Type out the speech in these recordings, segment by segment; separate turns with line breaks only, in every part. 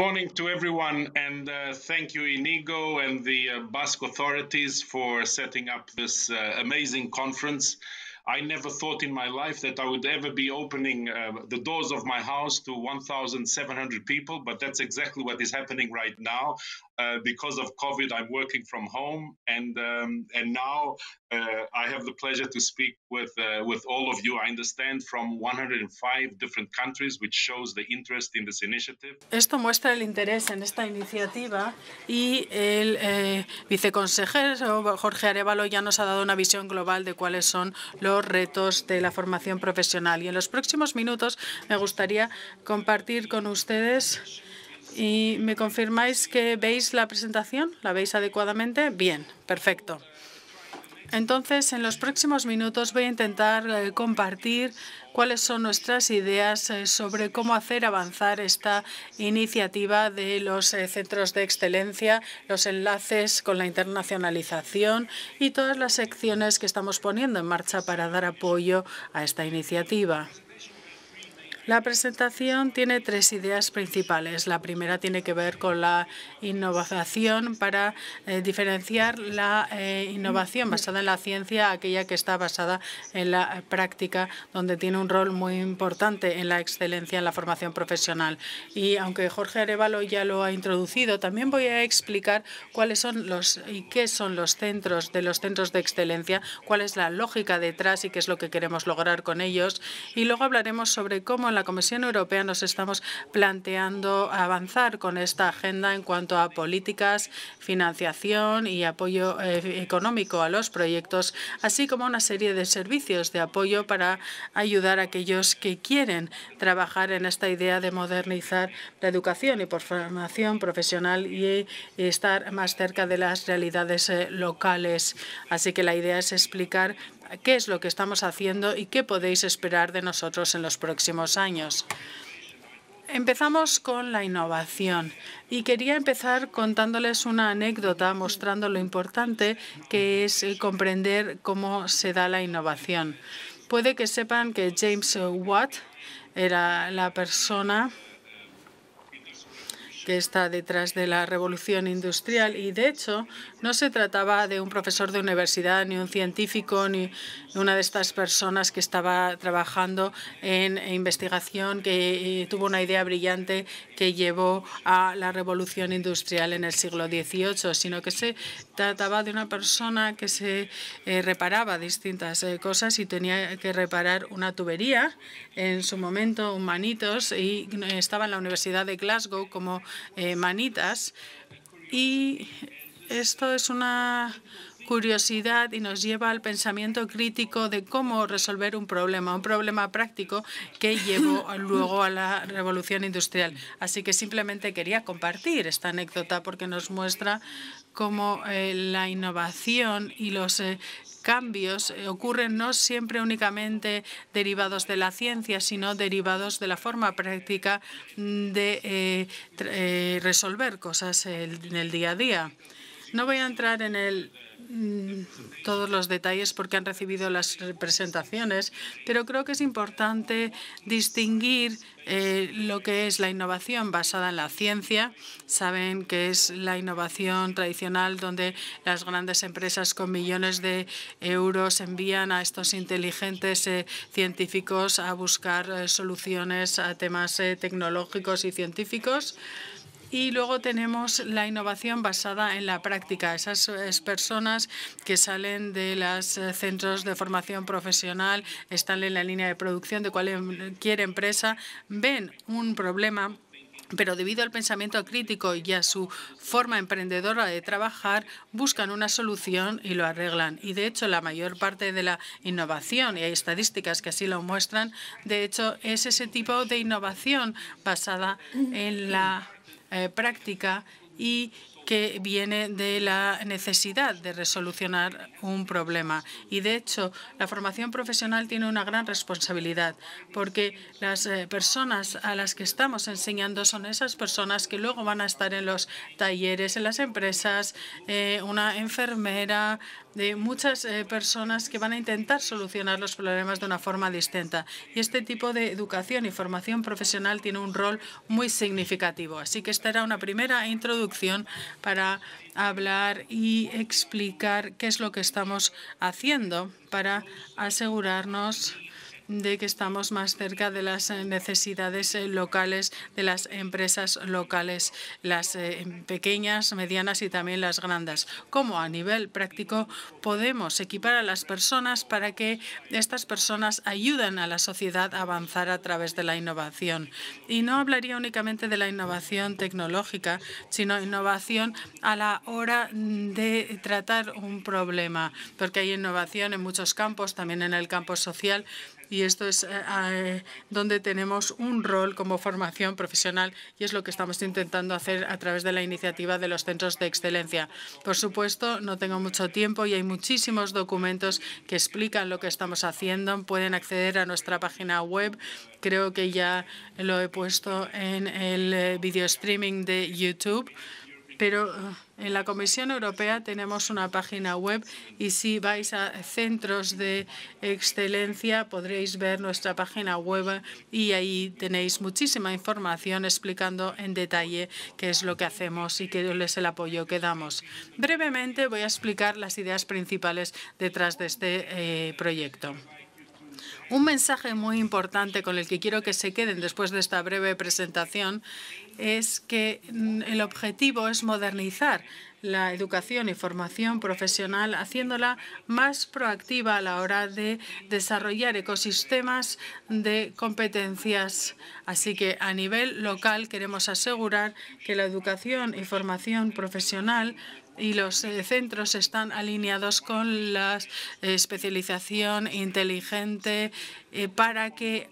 Morning to everyone, and uh, thank you, Inigo, and the uh, Basque authorities for setting up this uh, amazing conference. I never thought in my life that I would ever be opening uh, the doors of my house to 1,700 people, but that's exactly what is happening right now. Uh, because of COVID, I'm working from home, and um, and now uh, I have the pleasure to speak with uh, with all of you. I understand from 105 different countries, which shows the interest in this initiative. Esto muestra el interés en esta iniciativa y el eh, viceconsejero Jorge Arevalo ya nos ha dado una visión global de cuáles son los retos de la formación profesional. Y en los próximos minutos me gustaría compartir con ustedes ¿Y me confirmáis que veis la presentación? ¿La veis adecuadamente? Bien, perfecto. Entonces, en los próximos minutos voy a intentar eh, compartir cuáles son nuestras ideas eh, sobre cómo hacer avanzar esta iniciativa de los eh, centros de excelencia, los enlaces con la internacionalización y todas las secciones que estamos poniendo en marcha para dar apoyo a esta iniciativa. La presentación tiene tres ideas principales. La primera tiene que ver con la innovación para eh, diferenciar la eh, innovación basada en la ciencia, aquella que está basada en la práctica, donde tiene un rol muy importante en la excelencia en la formación profesional. Y aunque Jorge Arevalo ya lo ha introducido, también voy a explicar cuáles son los y qué son los centros de los centros de excelencia, cuál es la lógica detrás y qué es lo que queremos lograr con ellos. Y luego hablaremos sobre cómo la la Comisión Europea nos estamos planteando avanzar con esta agenda en cuanto a políticas, financiación y apoyo eh, económico a los proyectos, así como una serie de servicios de apoyo para ayudar a aquellos que quieren trabajar en esta idea de modernizar la educación y por formación profesional y, estar más cerca de las realidades eh, locales. Así que la idea es explicar qué es lo que estamos haciendo y qué podéis esperar de nosotros en los próximos años. Empezamos con la innovación y quería empezar contándoles una anécdota mostrando lo importante que es comprender cómo se da la innovación. Puede que sepan que James Watt era la persona que está detrás de la revolución industrial y de hecho no se trataba de un profesor de universidad, ni un científico, ni una de estas personas que estaba trabajando en investigación, que eh, tuvo una idea brillante que llevó a la revolución industrial en el siglo XVIII, sino que se trataba de una persona que se eh, reparaba distintas eh, cosas y tenía que reparar una tubería en su momento, un manitos, y estaba en la Universidad de Glasgow como manitas. Y esto es una curiosidad y nos lleva al pensamiento crítico de cómo resolver un problema, un problema práctico que llevó luego a la revolución industrial. Así que simplemente quería compartir esta anécdota porque nos muestra cómo eh, la innovación y los eh, cambios eh, ocurren no siempre únicamente derivados de la ciencia, sino derivados de la forma práctica mm, de resolver cosas en el día a día. No voy a entrar en mm, todos los detalles porque han recibido las presentaciones, pero creo que es importante distinguir eh, lo que es la innovación basada en la ciencia. Saben que es la innovación tradicional donde las grandes empresas con millones de euros envían a estos inteligentes eh, científicos a buscar eh, soluciones a temas tecnológicos y científicos. Y luego tenemos la innovación basada en la práctica. Esas eh, personas que salen de los eh, centros de formación profesional, están en la línea de producción de cualquier empresa, ven un problema pero debido al pensamiento crítico y a su forma emprendedora de trabajar, buscan una solución y lo arreglan. Y de hecho, la mayor parte de la innovación, y hay estadísticas que así lo muestran, de hecho, es ese tipo de innovación basada en la eh, práctica y que viene de la necesidad de resolucionar un problema. Y de hecho, la formación profesional tiene una gran responsabilidad, porque las eh, personas a las que estamos enseñando son esas personas que luego van a estar en los talleres, en las empresas, eh, una enfermera, de muchas eh, personas que van a intentar solucionar los problemas de una forma distinta. Y este tipo de educación y formación profesional tiene un rol muy significativo. Así que esta era una primera introducción para hablar y explicar qué es lo que estamos haciendo para asegurarnos de que estamos más cerca de las eh, necesidades eh, locales de las empresas locales, las eh, pequeñas, medianas y también las grandes. ¿Cómo a nivel práctico podemos equipar a las personas para que estas personas ayuden a la sociedad a avanzar a través de la innovación? Y no hablaría únicamente de la innovación tecnológica, sino innovación a la hora de tratar un problema, porque hay innovación en muchos campos, también en el campo social y esto es eh, eh, donde tenemos un rol como formación profesional y es lo que estamos intentando hacer a través de la iniciativa de los centros de excelencia. Por supuesto, no tengo mucho tiempo y hay muchísimos documentos que explican lo que estamos haciendo. Pueden acceder a nuestra página web. Creo que ya lo he puesto en el eh, video streaming de YouTube. Pero eh, en la Comisión Europea tenemos una página web y si vais a centros de excelencia podréis ver nuestra página web y ahí tenéis muchísima información explicando en detalle qué es lo que hacemos y qué es el apoyo que damos. Brevemente voy a explicar las ideas principales detrás de este eh, proyecto. Un mensaje muy importante con el que quiero que se queden después de esta breve presentación es que mm, el objetivo es modernizar la educación y formación profesional, haciéndola más proactiva a la hora de desarrollar ecosistemas de competencias. Así que a nivel local queremos asegurar que la educación y formación profesional y los eh, centros están alineados con la especialización inteligente eh, para que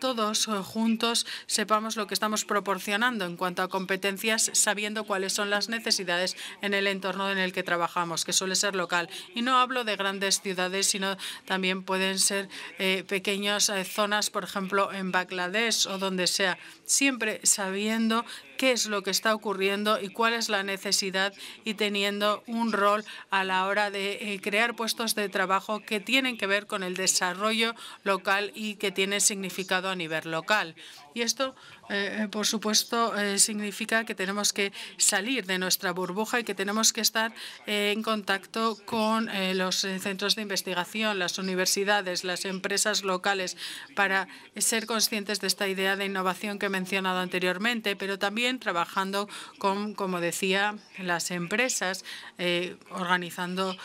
todos eh, juntos sepamos lo que estamos proporcionando en cuanto a competencias, sabiendo cuáles son las necesidades en el entorno en el que trabajamos, que suele ser local. Y no hablo de grandes ciudades, sino también pueden ser eh, pequeñas eh, zonas, por ejemplo, en Bangladesh o donde sea, siempre sabiendo qué es lo que está ocurriendo y cuál es la necesidad y teniendo un rol a la hora de crear puestos de trabajo que tienen que ver con el desarrollo local y que tiene significado a nivel local. Y esto, eh, por supuesto, eh, significa que tenemos que salir de nuestra burbuja y que tenemos que estar eh, en contacto con los centros de investigación, las universidades, las empresas locales, para ser conscientes de esta idea de innovación que he mencionado anteriormente, pero también trabajando con, como decía, las empresas, organizando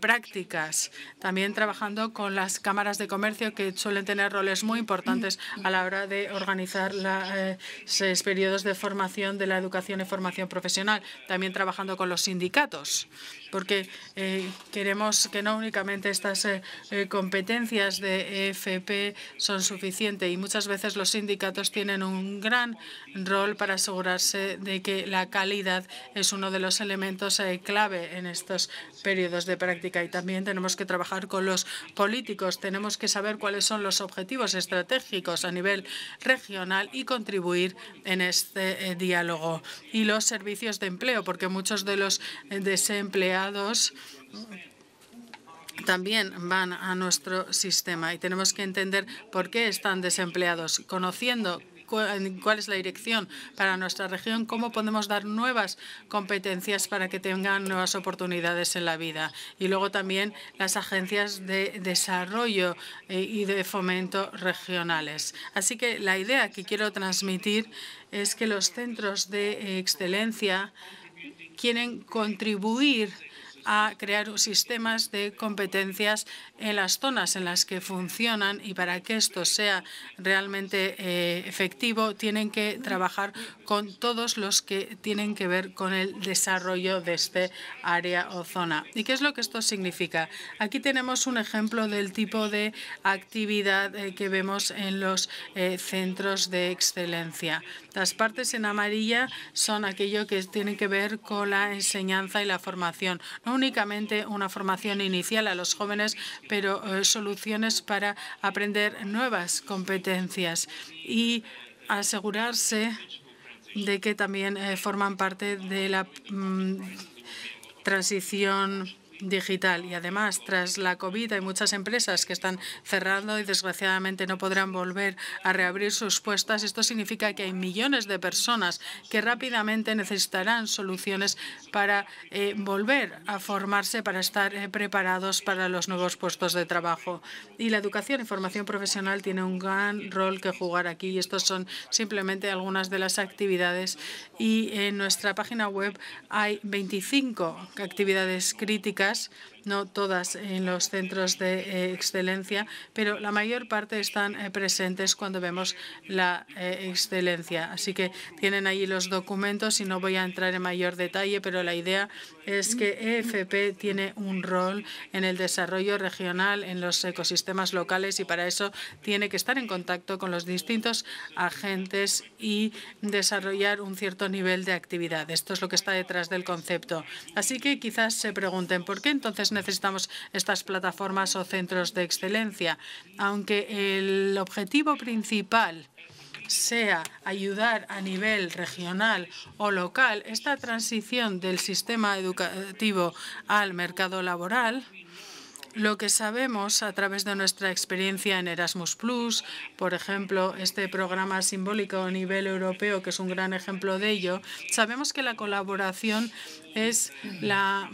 prácticas, también trabajando con las cámaras de comercio que suelen tener roles muy importantes a la hora de organizar los eh, periodos de formación de la educación y formación profesional, también trabajando con los sindicatos, porque eh, queremos que no únicamente estas eh, competencias de EFP son suficientes y muchas veces los sindicatos tienen un gran rol para asegurarse de que la calidad es uno de los elementos clave en estos periodos de práctica y también tenemos que trabajar con los políticos, tenemos que saber cuáles son los objetivos estratégicos a nivel regional y contribuir en este eh, diálogo. Y los servicios de empleo, porque muchos de los eh, desempleados también van a nuestro sistema y tenemos que entender por qué están desempleados, conociendo cuál es la dirección para nuestra región, cómo podemos dar nuevas competencias para que tengan nuevas oportunidades en la vida. Y luego también las agencias de desarrollo eh, y de fomento regionales. Así que la idea que quiero transmitir es que los centros de eh, excelencia quieren contribuir a crear sistemas de competencias en las zonas en las que funcionan y para que esto sea realmente eh, efectivo tienen que trabajar con todos los que tienen que ver con el desarrollo de este área o zona. ¿Y qué es lo que esto significa? Aquí tenemos un ejemplo del tipo de actividad eh, que vemos en los eh, centros de excelencia. Las partes en amarilla son aquello que tiene que ver con la enseñanza y la formación únicamente una formación inicial a los jóvenes, pero eh, soluciones para aprender nuevas competencias y asegurarse de que también eh, forman parte de la mm, transición digital. Y además, tras la COVID, hay muchas empresas que están cerrando y desgraciadamente no podrán volver a reabrir sus puestas. Esto significa que hay millones de personas que rápidamente necesitarán soluciones para eh, volver a formarse, para estar eh, preparados para los nuevos puestos de trabajo. Y la educación y formación profesional tiene un gran rol que jugar aquí. Y estas son simplemente algunas de las actividades. Y en nuestra página web hay 25 actividades críticas Yes. no todas en los centros de eh, excelencia, pero la mayor parte están eh, presentes cuando vemos la eh, excelencia. Así que tienen ahí los documentos y no voy a entrar en mayor detalle, pero la idea es que EFP tiene un rol en el desarrollo regional, en los ecosistemas locales y para eso tiene que estar en contacto con los distintos agentes y desarrollar un cierto nivel de actividad. Esto es lo que está detrás del concepto. Así que quizás se pregunten, ¿por qué entonces necesitamos estas plataformas o centros de excelencia. Aunque el objetivo principal sea ayudar a nivel regional o local, esta transición del sistema educativo al mercado laboral, lo que sabemos a través de nuestra experiencia en Erasmus Plus, por ejemplo, este programa simbólico a nivel europeo, que es un gran ejemplo de ello, sabemos que la colaboración es la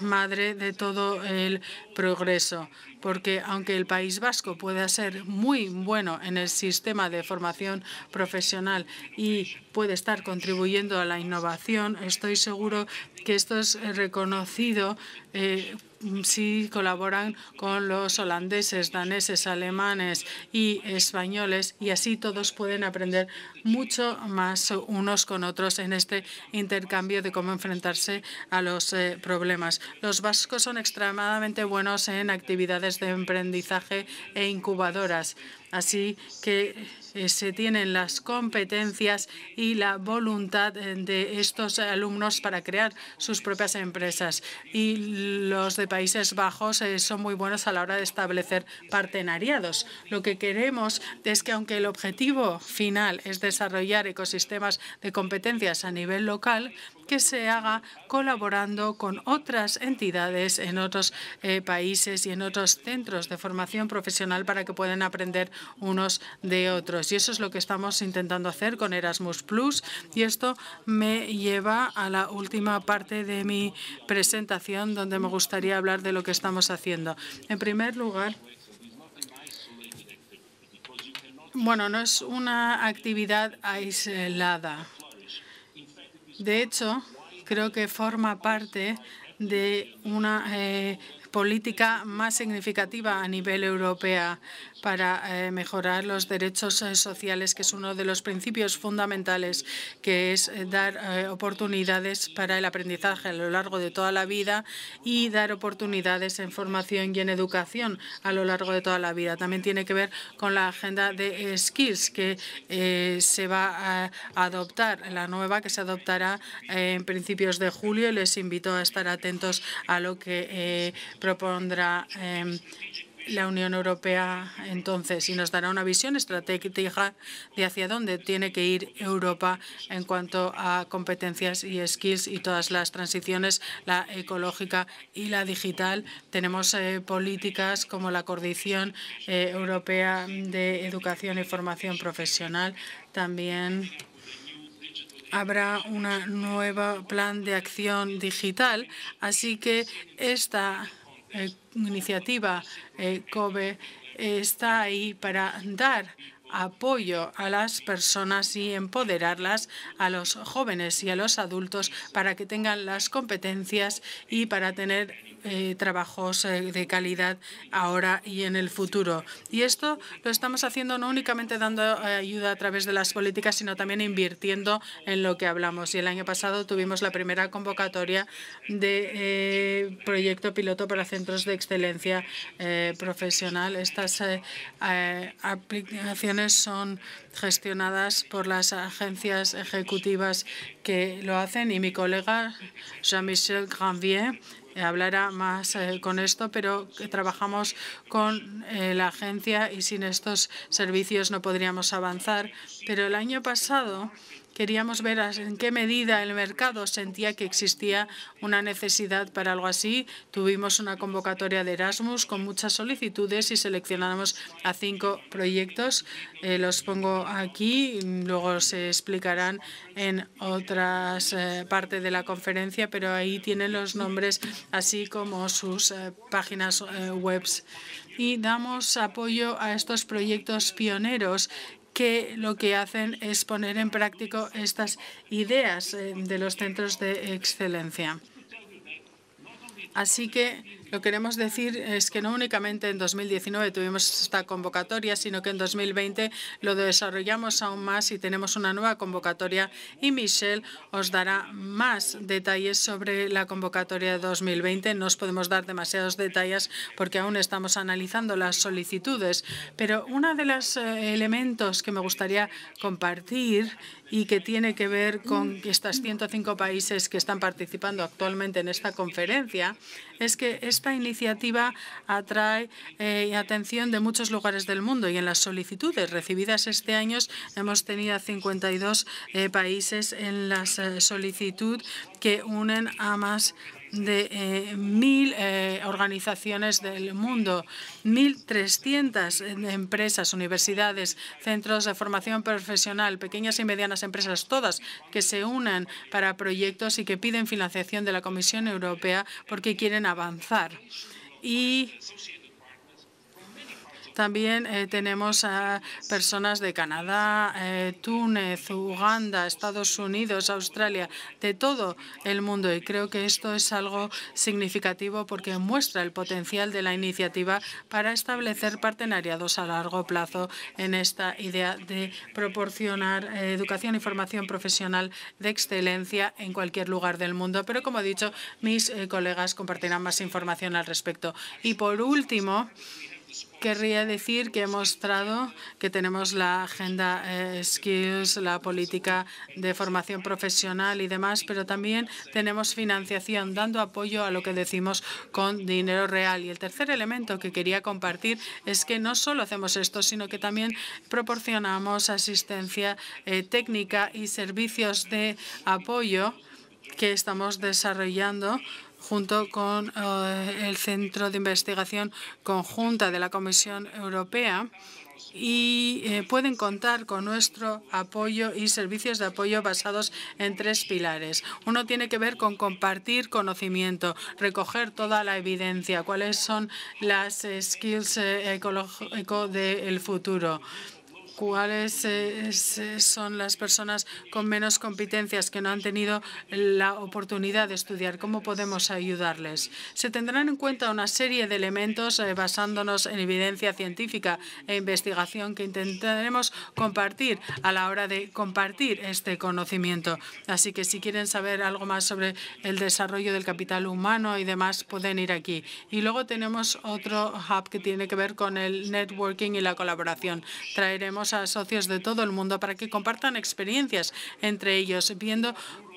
madre de todo el progreso, porque aunque el País Vasco pueda ser muy bueno en el sistema de formación profesional y puede estar contribuyendo a la innovación, estoy seguro que esto es reconocido eh, si colaboran con los holandeses, daneses, alemanes y españoles y así todos pueden aprender mucho más unos con otros en este intercambio de cómo enfrentarse a los eh, problemas. Los vascos son extremadamente buenos en actividades de emprendizaje e incubadoras. Así que eh, se tienen las competencias y la voluntad eh, de estos alumnos para crear sus propias empresas. Y los de Países Bajos eh, son muy buenos a la hora de establecer partenariados. Lo que queremos es que, aunque el objetivo final es desarrollar ecosistemas de competencias a nivel local, que se haga colaborando con otras entidades en otros países y en otros centros de formación profesional para que puedan aprender unos de otros. Y eso es lo que estamos intentando hacer con Erasmus Plus. Y esto me lleva a la última parte de mi presentación, donde me gustaría hablar de lo que estamos haciendo. En primer lugar, bueno, no es una actividad aislada. De hecho, creo que forma parte de una eh, política más significativa a nivel europeo para eh, mejorar los derechos eh, sociales, que es uno de los principios fundamentales, que es eh, dar oportunidades para el aprendizaje a lo largo de toda la vida y dar oportunidades en formación y en educación a lo largo de toda la vida. También tiene que ver con la agenda de skills que se va a adoptar, la nueva que se adoptará en principios de julio. Les invito a estar atentos a lo que eh, propondrá em, la Unión Europea entonces y nos dará una visión estratégica de hacia dónde tiene que ir Europa en cuanto a competencias y skills y todas las transiciones, la ecológica y la digital. Tenemos eh, políticas como la Coordinación eh, Europea de Educación y Formación Profesional. También habrá un nuevo plan de acción digital. Así que esta la eh, iniciativa eh, COBE eh, está ahí para dar apoyo a las personas y empoderarlas a los jóvenes y a los adultos para que tengan las competencias y para tener eh, trabajos eh, de calidad ahora y en el futuro. Y esto lo estamos haciendo no únicamente dando eh, ayuda a través de las políticas, sino también invirtiendo en lo que hablamos. Y el año pasado tuvimos la primera convocatoria de proyecto piloto para centros de excelencia profesional. Estas aplicaciones son gestionadas por las agencias ejecutivas que lo hacen y mi colega Jean-Michel Granvier hablará más eh, con esto, pero trabajamos con eh, la agencia y sin estos servicios no podríamos avanzar. Pero el año pasado Queríamos ver en qué medida el mercado sentía que existía una necesidad para algo así. Tuvimos una convocatoria de Erasmus con muchas solicitudes y seleccionamos a cinco proyectos. Eh, los pongo aquí, luego se explicarán en otras eh, parte partes de la conferencia, pero ahí tienen los nombres así como sus eh, páginas web. Y damos apoyo a estos proyectos pioneros que lo que hacen es poner en práctica estas ideas eh, de los centros de excelencia. Así que lo que queremos decir es que no únicamente en 2019 tuvimos esta convocatoria, sino que en 2020 lo desarrollamos aún más y tenemos una nueva convocatoria y Michelle os dará más detalles sobre la convocatoria de 2020. No os podemos dar demasiados detalles porque aún estamos analizando las solicitudes, pero uno de los eh, elementos que me gustaría compartir y que tiene que ver con estos 105 países que están participando actualmente en esta conferencia es que esta iniciativa atrae eh, atención de muchos lugares del mundo y en las solicitudes recibidas este año hemos tenido 52 eh, países en la eh, solicitud que unen a más de eh, mil eh, organizaciones del mundo, 1.300 eh, empresas, universidades, centros de formación profesional, pequeñas y medianas empresas, todas que se unan para proyectos y que piden financiación de la Comisión Europea porque quieren avanzar. Y también eh, tenemos a personas de Canadá, eh, Túnez, Uganda, Estados Unidos, Australia, de todo el mundo. Y creo que esto es algo significativo porque muestra el potencial de la iniciativa para establecer partenariados a largo plazo en esta idea de proporcionar eh, educación y formación profesional de excelencia en cualquier lugar del mundo. Pero como he dicho, mis colegas compartirán más información al respecto. Y por último, Querría decir que he mostrado que tenemos la agenda eh, Skills, la política de formación profesional y demás, pero también tenemos financiación, dando apoyo a lo que decimos con dinero real. Y el tercer elemento que quería compartir es que no solo hacemos esto, sino que también proporcionamos asistencia eh, técnica y servicios de apoyo que estamos desarrollando junto con eh, el Centro de Investigación Conjunta de la Comisión Europea y eh, pueden contar con nuestro apoyo y servicios de apoyo basados en tres pilares. Uno tiene que ver con compartir conocimiento, recoger toda la evidencia, cuáles son las skills eh, ecológico del futuro cuáles eh, eh, son las personas con menos competencias que no han tenido la oportunidad de estudiar, cómo podemos ayudarles. Se tendrán en cuenta una serie de elementos eh, basándonos en evidencia científica e investigación que intentaremos compartir a la hora de compartir este conocimiento. Así que si quieren saber algo más sobre el desarrollo del capital humano y demás, pueden ir aquí. Y luego tenemos otro hub que tiene que ver con el networking y la colaboración. Traeremos a socios de todo el mundo para que compartan experiencias entre ellos, viendo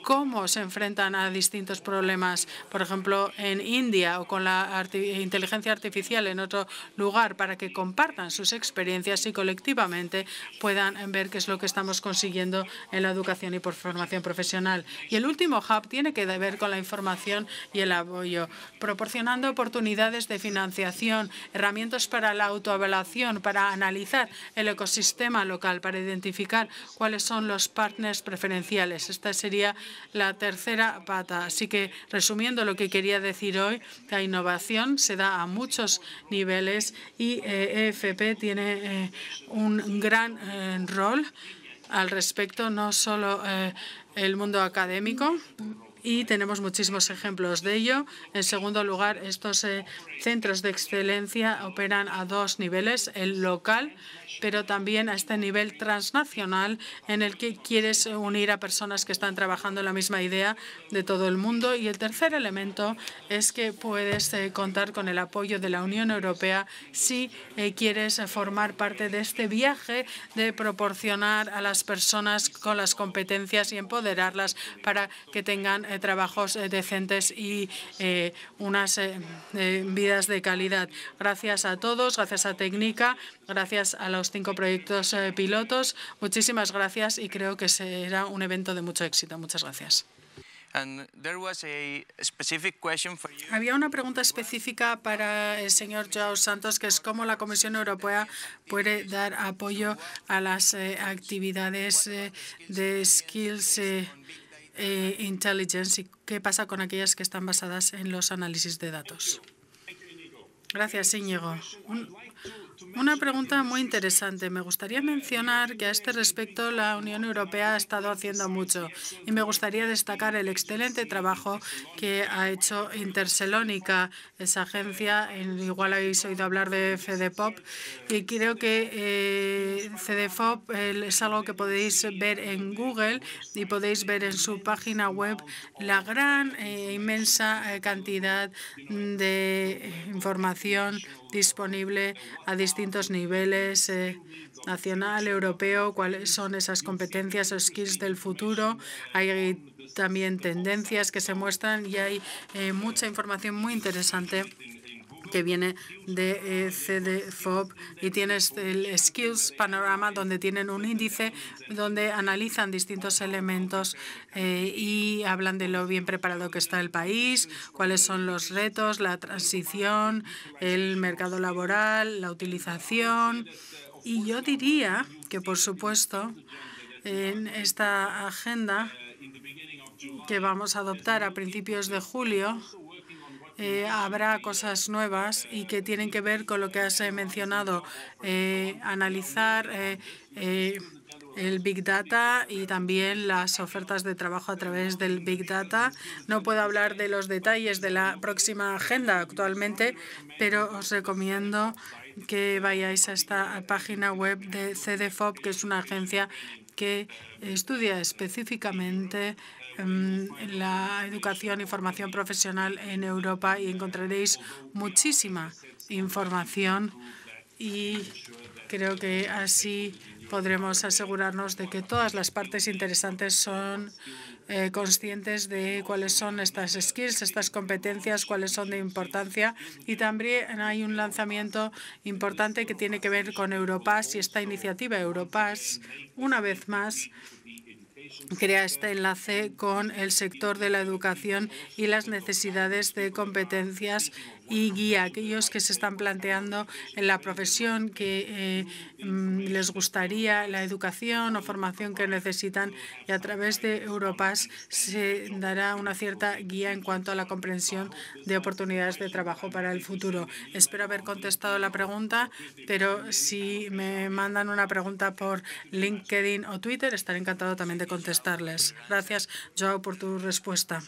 cómo se enfrentan a distintos problemas, por ejemplo, en India o con la inteligencia artificial en otro lugar, para que compartan sus experiencias y colectivamente puedan ver qué es lo que estamos consiguiendo en la educación y por formación profesional. Y el último hub tiene que ver con la información y el apoyo, proporcionando oportunidades de financiación, herramientas para la autoavaluación, para analizar el ecosistema local, para identificar cuáles son los partners preferenciales. Esta sería la tercera pata. Así que, resumiendo lo que quería decir hoy, la innovación se da a muchos niveles y EFP eh, e tiene eh, un gran eh, rol al respecto, no solo el mundo académico, y tenemos muchísimos ejemplos de ello. En segundo lugar, estos eh, centros de excelencia operan a dos niveles, el local, pero también a este nivel transnacional en el que quieres unir a personas que están trabajando en la misma idea de todo el mundo. Y el tercer elemento es que puedes eh, contar con el apoyo de la Unión Europea si eh, quieres formar parte de este viaje de proporcionar a las personas con las competencias y empoderarlas para que tengan eh, trabajos eh, decentes y eh, unas vidas de calidad. Gracias a todos, gracias a Técnica, gracias a los cinco proyectos pilotos. Muchísimas gracias y creo que será un evento de mucho éxito. Muchas gracias. Había una pregunta específica para el señor Joao Santos, que es cómo la Comisión Europea puede dar apoyo a las actividades de skills. Eh, intelligence y qué pasa con aquellas que están basadas en los análisis de datos. Gracias, Íñigo. Una pregunta muy interesante. Me gustaría mencionar que a este respecto la Unión Europea ha estado haciendo mucho y me gustaría destacar el excelente trabajo que ha hecho Intercelónica, esa agencia, igual habéis oído hablar de CDPOP, y creo que eh, CDFOP es algo que podéis ver en Google y podéis ver en su página web la gran e inmensa eh, cantidad de eh, información disponible a distintos niveles eh, nacional, europeo, cuáles son esas competencias o skills del futuro. Hay también tendencias que se muestran y hay eh, mucha información muy interesante que viene de e CDFOB y tienes el Skills Panorama donde tienen un índice donde analizan distintos elementos eh, y hablan de lo bien preparado que está el país, cuáles son los retos, la transición, el mercado laboral, la utilización. Y yo diría que, por supuesto, en esta agenda que vamos a adoptar a principios de julio, eh, habrá cosas nuevas y que tienen que ver con lo que has eh, mencionado, eh, analizar el Big Data y también las ofertas de trabajo a través del Big Data. No puedo hablar de los detalles de la próxima agenda actualmente, pero os recomiendo que vayáis a esta página web de CDFOP, que es una agencia que estudia específicamente Em, la educación y formación profesional en Europa y encontraréis muchísima información y creo que así podremos asegurarnos de que todas las partes interesantes son eh, conscientes de cuáles son estas skills, estas competencias, cuáles son de importancia. Y también hay un lanzamiento importante que tiene que ver con Europass y esta iniciativa Europass, una vez más, crea este enlace con el sector de la educación y las necesidades de competencias y guía a aquellos que se están planteando en la profesión, que eh, mm, les gustaría la educación o formación que necesitan. Y a través de Europass se dará una cierta guía en cuanto a la comprensión de oportunidades de trabajo para el futuro. Espero haber contestado la pregunta, pero si me mandan una pregunta por LinkedIn o Twitter, estaré encantado también de contestarles. Gracias, Joao, por tu respuesta.